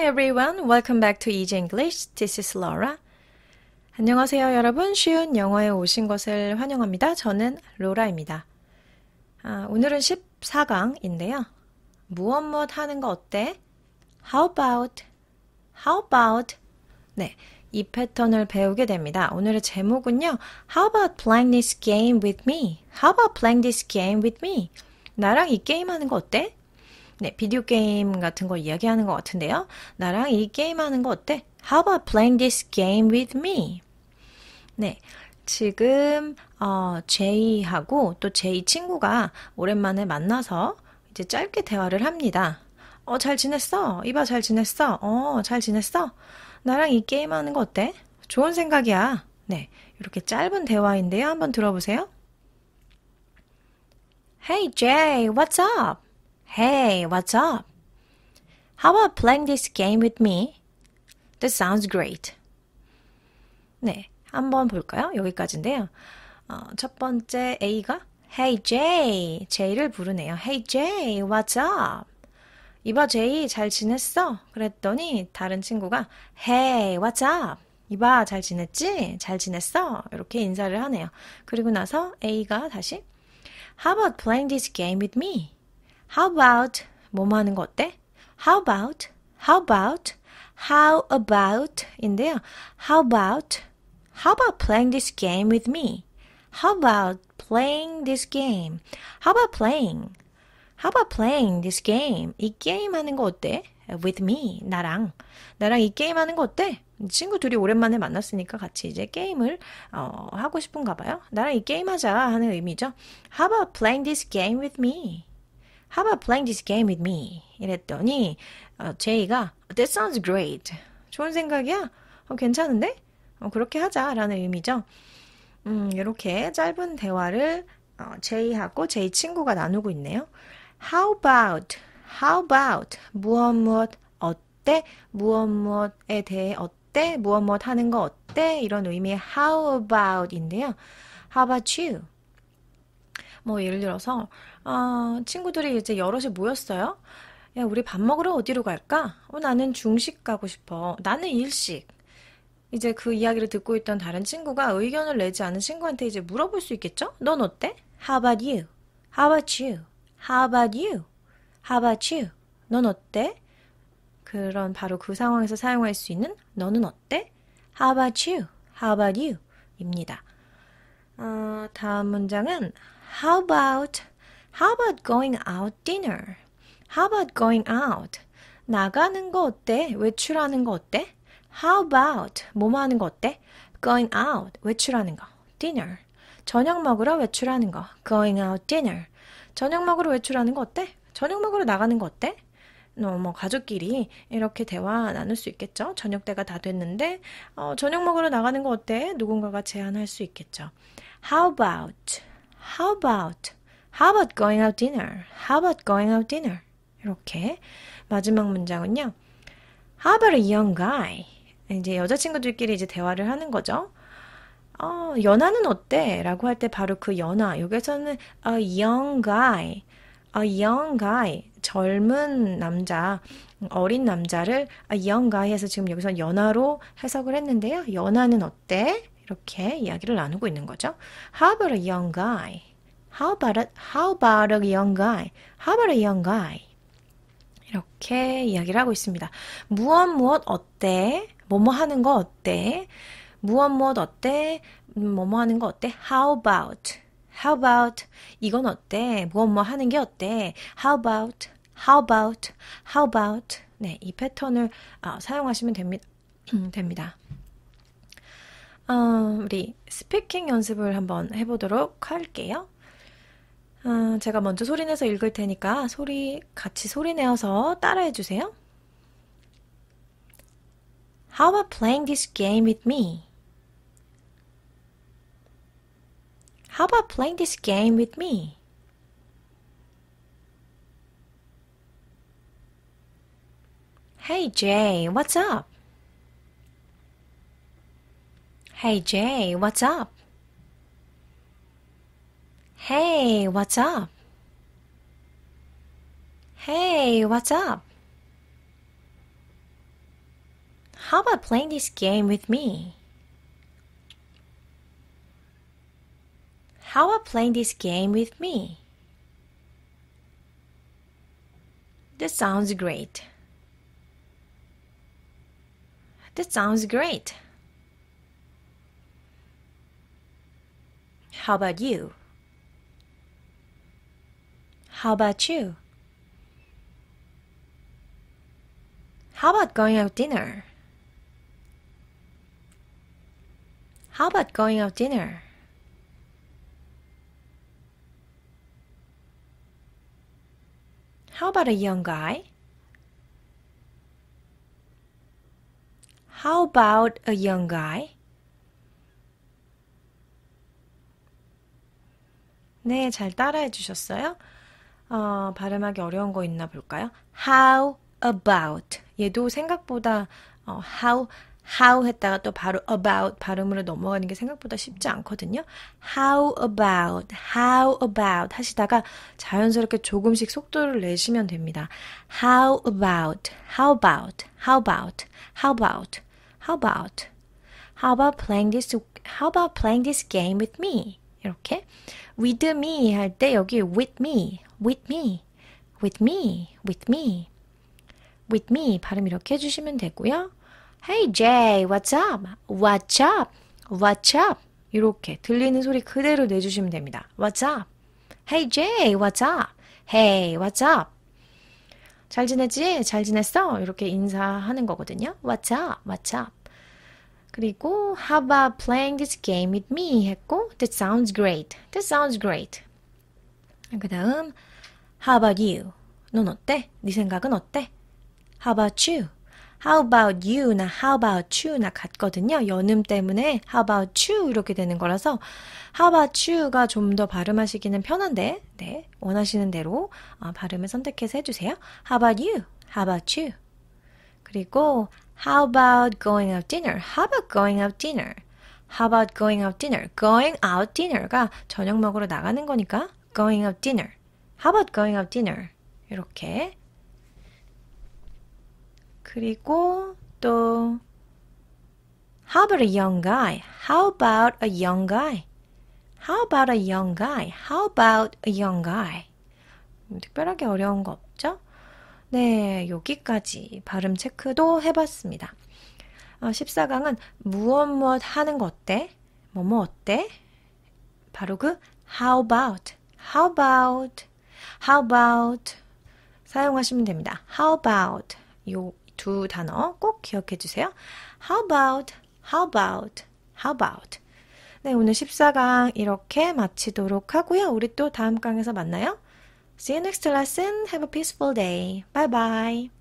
Hi everyone, welcome back to Easy English. This is Laura. 안녕하세요 여러분, 쉬운 영어에 오신 것을 환영합니다. 저는 로라입니다. 아, 오늘은 14강인데요. 무엇 무엇 하는 거 어때? How about? How about? 네, 이 패턴을 배우게 됩니다. 오늘의 제목은요. How about playing this game with me? How about playing this game with me? 나랑 이 게임 하는 거 어때? 네, 비디오 게임 같은 거 이야기하는 것 같은데요. 나랑 이 게임 하는 거 어때? How about playing this game with me? 네. 지금 어, 제이하고 또 제이 친구가 오랜만에 만나서 이제 짧게 대화를 합니다. 어, 잘 지냈어? 이봐, 잘 지냈어? 어, 잘 지냈어? 나랑 이 게임 하는 거 어때? 좋은 생각이야. 네. 이렇게 짧은 대화인데요. 한번 들어보세요. Hey Jay, what's up? Hey, what's up? How about playing this game with me? That sounds great. 네, 한번 볼까요? 여기까지인데요. 어, 첫 번째 A가 Hey Jay, Jay를 부르네요. Hey Jay, what's up? 이봐 제이 잘 지냈어? 그랬더니 다른 친구가 Hey, what's up? 이봐 잘 지냈지? 잘 지냈어? 이렇게 인사를 하네요. 그리고 나서 A가 다시 How about playing this game with me? How about 뭐 뭐 하는 거 어때? How about? How about? How about? 인데요. How about? How about playing this game with me? How about playing this game? How about playing? How about playing this game? 이 게임 하는 거 어때? With me, 나랑. 나랑 이 게임 하는 거 어때? 친구 둘이 오랜만에 만났으니까 같이 이제 게임을 어, 하고 싶은가 봐요. 나랑 이 게임 하자 하는 의미죠. How about playing this game with me? How about playing this game with me? 이랬더니 어, 제이가 That sounds great. 좋은 생각이야. 어, 괜찮은데? 어, 그렇게 하자라는 의미죠. 음, 이렇게 짧은 대화를 어, 제이하고 제이 친구가 나누고 있네요. How about? How about? 무엇 무엇 어때? 무엇 무엇에 대해 어때? 무엇 무엇 하는 거 어때? 이런 의미의 how about인데요. How about you? 뭐 예를 들어서 아, 친구들이 이제 여럿이 모였어요. 야, 우리 밥 먹으러 어디로 갈까? 어, 나는 중식 가고 싶어. 나는 일식. 이제 그 이야기를 듣고 있던 다른 친구가 의견을 내지 않은 친구한테 이제 물어볼 수 있겠죠? 넌 어때? How about you? How about you? How about you? How about you? 넌 어때? 그런 바로 그 상황에서 사용할 수 있는 너는 어때? How about you? How about you? 입니다. 어, 다음 문장은 How about How about going out dinner? How about going out? 나가는 거 어때? 외출하는 거 어때? How about 뭐뭐 하는 거 어때? Going out 외출하는 거 dinner 저녁 먹으러 외출하는 거 going out dinner 저녁 먹으러 외출하는 거 어때? 저녁 먹으러 나가는 거 어때? 어, 뭐 가족끼리 이렇게 대화 나눌 수 있겠죠. 저녁 때가 다 됐는데 어, 저녁 먹으러 나가는 거 어때? 누군가가 제안할 수 있겠죠. How about? How about? How about going out dinner? How about going out dinner? 이렇게 마지막 문장은요. How about a young guy? 이제 여자친구들끼리 이제 대화를 하는 거죠. 어, 연하는 어때? 라고 할 때 바로 그 연하. 여기서는 a young guy, a young guy. 젊은 남자, 어린 남자를 a young guy 해서 지금 여기서 연하로 해석을 했는데요. 연하는 어때? 이렇게 이야기를 나누고 있는 거죠. How about a young guy? How about a, how about a young guy? How about a young guy? 이렇게 이야기를 하고 있습니다. 무엇 무엇 어때? 뭐 뭐 하는 거 어때? 무엇 무엇 어때? 뭐 뭐 하는 거 어때? How about? How about? 이건 어때? 무엇 뭐 하는 게 어때? How about? How about? How about? 네, 이 패턴을 어, 사용하시면 됩니다. 됩니다. 어, 우리 스피킹 연습을 한번 해보도록 할게요. 음, 제가 먼저 소리내서 읽을 테니까 소리 같이 소리내어서 따라해 주세요. How about playing this game with me? How about playing this game with me? Hey Jay, what's up? Hey Jay, what's up? Hey, what's up? Hey, what's up? How about playing this game with me? How about playing this game with me? That sounds great. That sounds great. How about you? How about you? How about going out dinner? How about going out dinner? How about a young guy? How about a young guy? 네, 잘 따라해 주셨어요? 어, 발음하기 어려운 거 있나 볼까요? How about 얘도 생각보다 어, how how 했다가 또 바로 about 발음으로 넘어가는 게 생각보다 쉽지 않거든요. How about, how about 하시다가 자연스럽게 조금씩 속도를 내시면 됩니다. How about, how about, how about, how about, how about, how about playing this, how about playing this game with me? 이렇게 with me 할 때 여기 with me, with me, with me, with me, with me 발음 이렇게 해주시면 되고요. Hey Jay, what's up? What's up? What's up? 이렇게 들리는 소리 그대로 내주시면 됩니다. What's up? Hey Jay, what's up? Hey, what's up? 잘지냈지잘 지냈어? 이렇게 인사하는 거거든요. What's up? What's up? 그리고 How about playing this game with me? 했고 That sounds great. That sounds great. 그 다음 How about you? 넌 어때? 네 생각은 어때? How about you? How about you나 how about you나 같거든요. 연음 때문에 how about you 이렇게 되는 거라서 how about you가 좀 더 발음하시기는 편한데 네 원하시는 대로 발음을 선택해서 해주세요. How about you? How about you? 그리고 how about going out dinner? How about going out dinner? How about going out dinner? Going out dinner가 저녁 먹으러 나가는 거니까 going out dinner. How about going out dinner? 이렇게. 그리고 또 How about a young guy? How about a young guy? How about a young guy? How about a young guy? 특별하게 어려운 거 없죠? 네, 여기까지 발음 체크도 해봤습니다. 14강은 무엇 무엇 하는 거 어때? 뭐뭐 어때? 바로 그 how about, how about How about 사용하시면 됩니다. How about 요 두 단어 꼭 기억해 주세요. How about, how about, how about. 네, 오늘 14강 이렇게 마치도록 하고요. 우리 또 다음 강에서 만나요. See you next lesson. Have a peaceful day. Bye bye.